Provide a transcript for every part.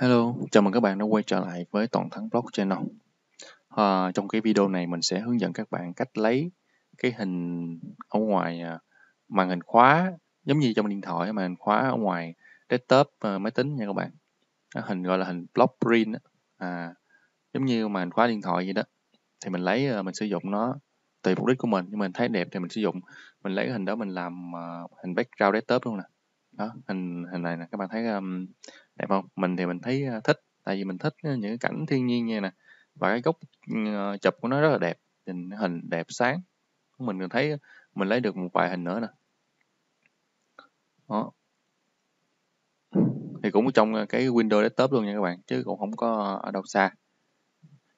Hello, chào mừng các bạn đã quay trở lại với Toàn Thắng Blog Channel. À, trong cái video này mình sẽ hướng dẫn các bạn cách lấy cái hình ở ngoài à, màn hình khóa giống như trong điện thoại màn hình khóa ở ngoài desktop à, máy tính nha các bạn. À, hình gọi là hình block print à, giống như màn hình khóa điện thoại vậy đó. Thì mình lấy à, mình sử dụng nó tùy mục đích của mình nhưng mình thấy đẹp thì mình sử dụng mình lấy cái hình đó mình làm hình background desktop luôn nè đó hình hình này nè các bạn thấy um, đẹp không mình thì mình thấy uh, thích tại vì mình thích ờ, những cảnh thiên nhiên như nè và cái góc uh, chụp của nó rất là đẹp hình hình đẹp sáng mình còn thấy mình lấy được một vài hình nữa nè đó thì cũng trong cái Windows Desktop luôn nha các bạn chứ cũng không có ở đâu xa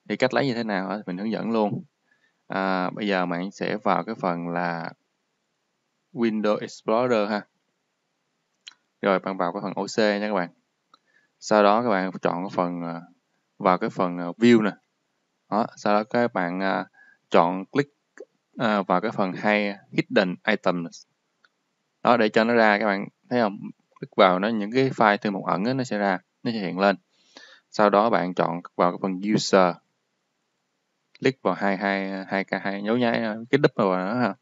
thì cách lấy như thế nào thì mình hướng dẫn luôn à, bây giờ bạn sẽ vào cái phần là Windows Explorer ha rồi bạn vào cái phần OC nha các bạn sau đó các bạn chọn cái phần à, vào cái phần à, view nè đó sau đó các bạn uh, chọn click uh, vào cái phần hay hidden items đó để cho nó ra các bạn thấy không click vào nó những cái file thư mục ẩn đó, nó sẽ ra nó sẽ hiện lên sau đó bạn chọn vào cái phần user click vào hai hai hai k hai dấu nháy cái đúp vào đó ha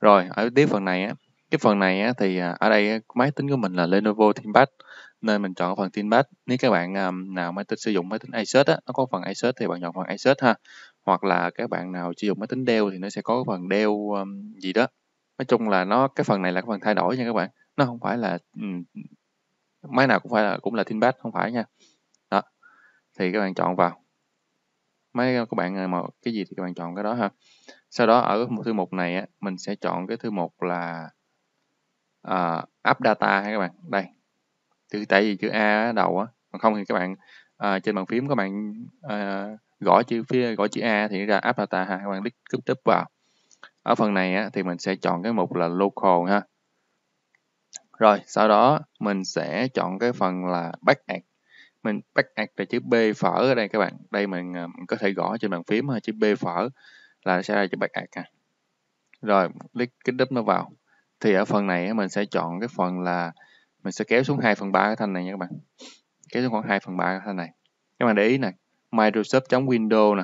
rồi ở tiếp phần này á cái phần này á, thì à, ở đây máy tính của mình là Lenovo ThinkPad nên mình chọn phần ThinkPad nếu các bạn à, nào máy tính sử dụng máy tính Asus á, nó có phần Asus thì bạn chọn phần Asus ha hoặc là các bạn nào sử dụng máy tính Dell thì nó sẽ có phần Dell um, gì đó nói chung là nó cái phần này là cái phần thay đổi nha các bạn nó không phải là um, máy nào cũng phải là cũng là ThinkPad không phải nha đó thì các bạn chọn vào máy các bạn à, mà cái gì thì các bạn chọn cái đó ha sau đó ở một thư mục này á, mình sẽ chọn cái thư mục là uh, app data ha các bạn đây chữ tại vì chữ a đầu á còn không thì các bạn uh, trên bàn phím các bạn uh, gõ chữ phía gõ chữ a thì ra app data ha các bạn click cúp tiếp vào ở phần này á, thì mình sẽ chọn cái mục là local ha rồi sau đó mình sẽ chọn cái phần là back mình back là chữ b phở ở đây các bạn đây mình, mình có thể gõ trên bàn phím ha chữ b phở là sẽ ra chữ back act ha rồi click kích đúp nó vào thì ở phần này mình sẽ chọn cái phần là mình sẽ kéo xuống 2 phần 3 cái thanh này nha các bạn kéo xuống khoảng 2 phần 3 cái thanh này các bạn để ý nè Microsoft.Windows nè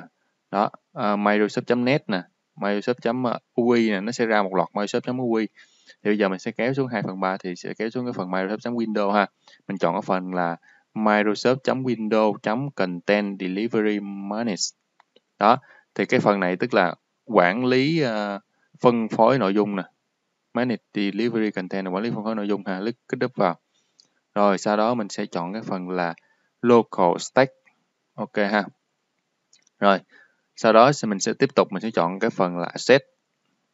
đó uh, ờ, Microsoft.net nè Microsoft.ui ờ, nè nó sẽ ra một loạt Microsoft.ui thì bây giờ mình sẽ kéo xuống 2 phần 3 thì sẽ kéo xuống cái phần Microsoft.Windows ha mình chọn cái phần là Microsoft.Windows.Content Delivery Manage đó thì cái phần này tức là quản lý uh, phân phối nội dung nè Manage Delivery Content là quản lý phân phối nội dung ha, click, click up vào. Rồi sau đó mình sẽ chọn cái phần là Local Stack. Ok ha. Rồi, sau đó mình sẽ tiếp tục mình sẽ chọn cái phần là Asset.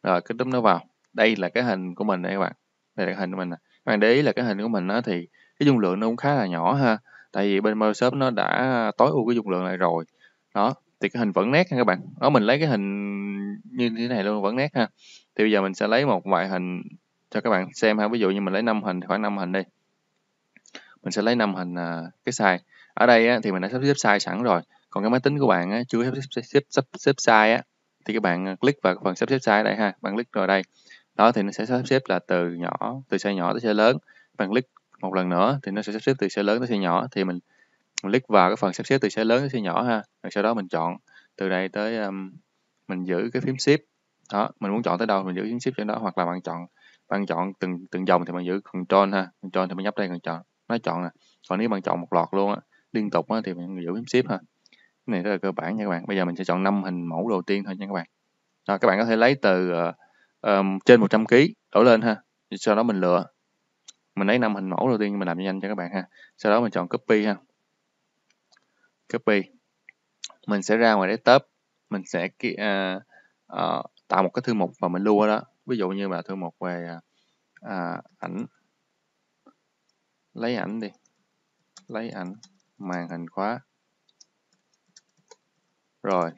Rồi click up nó vào. Đây là cái hình của mình đây các bạn. Đây là cái hình của mình. Các bạn để ý là cái hình của mình đó thì cái dung lượng nó cũng khá là nhỏ ha. Tại vì bên Microsoft nó đã tối ưu cái dung lượng lại rồi. Đó, thì cái hình vẫn nét ha các bạn. Đó mình lấy cái hình như thế này luôn vẫn nét ha thì bây giờ mình sẽ lấy một vài hình cho các bạn xem ha ví dụ như mình lấy 5 hình khoảng 5 hình đi mình sẽ lấy 5 hình uh, cái size ở đây á, thì mình đã sắp xếp size sẵn rồi còn cái máy tính của bạn á, chưa sắp xếp, xếp, sắp xếp size á, thì các bạn à, click vào phần sắp xếp size đây ha bạn click vào đây đó thì nó sẽ sắp xếp là từ nhỏ từ size nhỏ tới size lớn bạn click một lần nữa thì nó sẽ sắp xếp từ size lớn tới size nhỏ thì mình, mình click vào cái phần sắp xếp từ size lớn tới size nhỏ ha rồi sau đó mình chọn từ đây tới um, mình giữ cái phím shift đó mình muốn chọn tới đâu mình giữ ship trên đó hoặc là bạn chọn bạn chọn từng từng dòng thì bạn giữ control ha control thì mình nhấp đây cần chọn nó chọn nè còn nếu bạn chọn một loạt luôn á liên tục á thì bạn giữ ship ha cái này rất là cơ bản nha các bạn bây giờ mình sẽ chọn năm hình mẫu đầu tiên thôi nha các bạn đó, các bạn có thể lấy từ uh, um, trên 100 kg đổ lên ha sau đó mình lựa mình lấy năm hình mẫu đầu tiên mình làm nhanh cho các bạn ha sau đó mình chọn copy ha copy mình sẽ ra ngoài desktop mình sẽ uh, uh, tạo một cái thư mục và mình lưu ở đó ví dụ như là thư mục về à, à, ảnh lấy ảnh đi lấy ảnh màn hình khóa rồi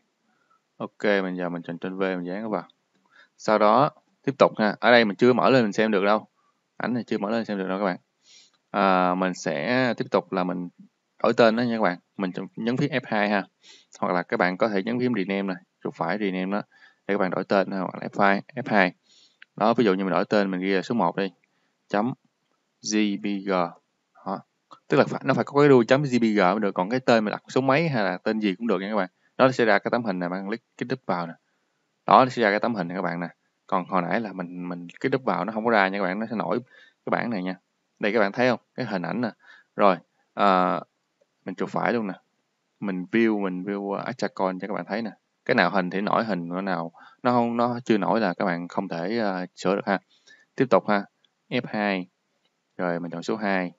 ok mình giờ mình chọn trên v mình dán nó vào sau đó tiếp tục ha ở đây mình chưa mở lên mình xem được đâu ảnh này chưa mở lên xem được đâu các bạn à, mình sẽ tiếp tục là mình đổi tên đó nha các bạn mình nhấn phím F2 ha hoặc là các bạn có thể nhấn phím rename này chuột phải rename đó để các bạn đổi tên hoặc là F2, F2. Đó, ví dụ như mình đổi tên mình ghi là số 1 đi. chấm JPG. Đó. Tức là phải, nó phải có cái đuôi chấm JPG mới được, còn cái tên mình đặt số mấy hay là tên gì cũng được nha các bạn. Đó sẽ ra cái tấm hình này bạn click kích đúp vào nè. Đó sẽ ra cái tấm hình này các bạn nè. Còn hồi nãy là mình mình kích đúp vào nó không có ra nha các bạn, nó sẽ nổi cái bảng này nha. Đây các bạn thấy không? Cái hình ảnh nè. Rồi, à, mình chuột phải luôn nè. Mình view mình view uh, ờ, Astracon cho các bạn thấy nè cái nào hình thì nổi hình nó nào nó không nó chưa nổi là các bạn không thể uh, sửa được ha tiếp tục ha F2 rồi mình chọn số 2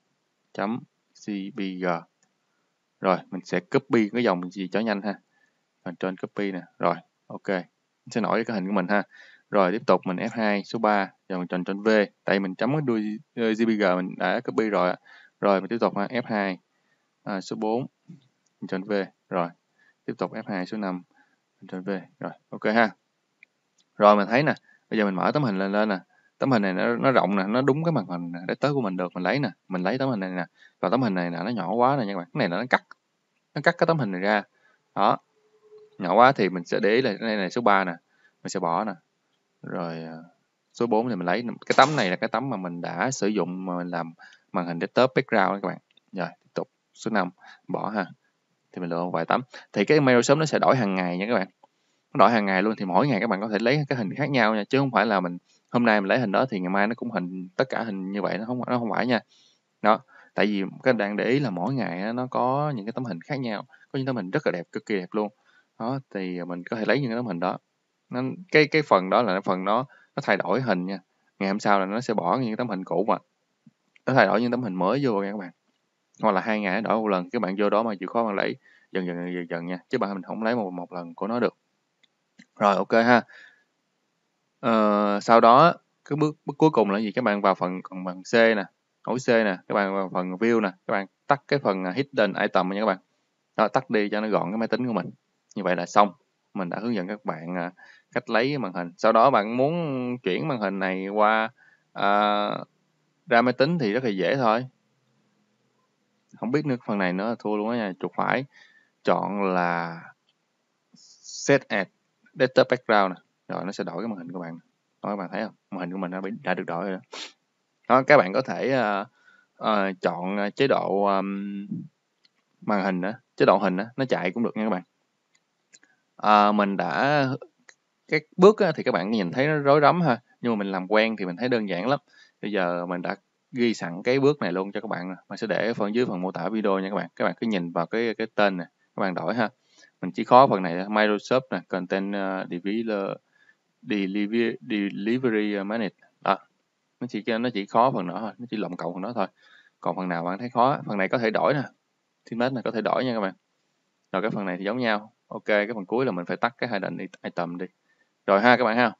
chấm CPG rồi mình sẽ copy cái dòng gì cho nhanh ha mình trên copy nè rồi ok sẽ nổi cái hình của mình ha rồi tiếp tục mình F2 số 3 rồi mình chọn trên V tại mình chấm cái đuôi JPG ờ, mình đã copy rồi rồi mình tiếp tục ha F2 à, số 4 mình chọn V rồi tiếp tục F2 số 5 trở về rồi ok ha rồi mình thấy nè bây giờ mình mở tấm hình lên lên nè tấm hình này nó, nó rộng nè nó đúng cái màn hình desktop của mình được mình lấy nè mình lấy tấm hình này nè và tấm hình này nè nó nhỏ quá nè nha các bạn cái này là nó cắt nó cắt cái tấm hình này ra đó nhỏ quá thì mình sẽ để là cái này là số 3 nè mình sẽ bỏ nè rồi à, số 4 thì mình lấy cái tấm này là cái tấm mà mình đã sử dụng mà mình làm màn hình desktop background các bạn rồi tiếp tục số 5 bỏ ha thì mình lựa vài tấm thì cái mail sớm nó sẽ đổi hàng ngày nha các bạn nó đổi hàng ngày luôn thì mỗi ngày các bạn có thể lấy cái hình khác nhau nha chứ không phải là mình hôm nay mình lấy hình đó thì ngày mai nó cũng hình tất cả hình như vậy nó không nó không phải nha đó tại vì các bạn để ý là mỗi ngày nó có những cái tấm hình khác nhau có những tấm hình rất là đẹp cực kỳ đẹp luôn đó thì mình có thể lấy những cái tấm hình đó Nên cái cái phần đó là phần nó nó thay đổi hình nha ngày hôm sau là nó sẽ bỏ những tấm hình cũ mà nó thay đổi những tấm hình mới vô nha các bạn hoặc là hai ngày đổi một lần các bạn vô đó mà chịu khó bạn lấy dần dần dần dần, dần nha chứ bạn mình không lấy một một lần của nó được rồi ok ha ờ, sau đó cái bước bước cuối cùng là gì các bạn vào phần còn bằng C nè ổ C nè các bạn vào phần view nè các bạn tắt cái phần à, hidden item nha các bạn đó, tắt đi cho nó gọn cái máy tính của mình như vậy là xong mình đã hướng dẫn các bạn à, cách lấy màn hình sau đó bạn muốn chuyển màn hình này qua uh, ra máy tính thì rất là dễ thôi không biết nữa phần này nữa là thua luôn á nha chuột phải chọn là set at desktop background nè rồi nó sẽ đổi cái màn hình của bạn đó các bạn thấy không màn hình của mình đã đã được đổi rồi đó, đó các bạn có thể uh, uh, chọn ờ, chế độ um, màn hình đó chế độ hình đó nó chạy cũng được nha các bạn uh, mình đã các bước thì các bạn nhìn thấy nó rối rắm ha nhưng mà mình làm quen thì mình thấy đơn giản lắm bây giờ mình đã ghi sẵn cái bước này luôn cho các bạn nè mình sẽ để ở phần dưới phần mô tả video nha các bạn các bạn cứ nhìn vào cái cái tên này các bạn đổi ha mình chỉ khó phần này Microsoft này, content ờ, delivery delivery, ờ, delivery manage đó nó chỉ nó chỉ khó phần đó thôi nó chỉ lồng cộng phần đó thôi còn phần nào bạn thấy khó phần này có thể đổi nè template này có thể đổi nha các bạn rồi cái phần này thì giống nhau ok cái phần cuối là mình phải tắt cái hai định item đi rồi ha các bạn ha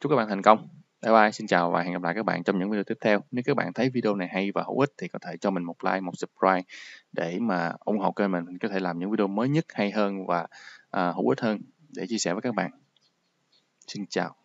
chúc các bạn thành công Bye bye, xin chào và hẹn gặp lại các bạn trong những video tiếp theo. Nếu các bạn thấy video này hay và hữu ích thì có thể cho mình một like, một subscribe để mà ủng hộ kênh mình. Mình có thể làm những video mới nhất, hay hơn và uh, hữu ích hơn để chia sẻ với các bạn. Xin chào.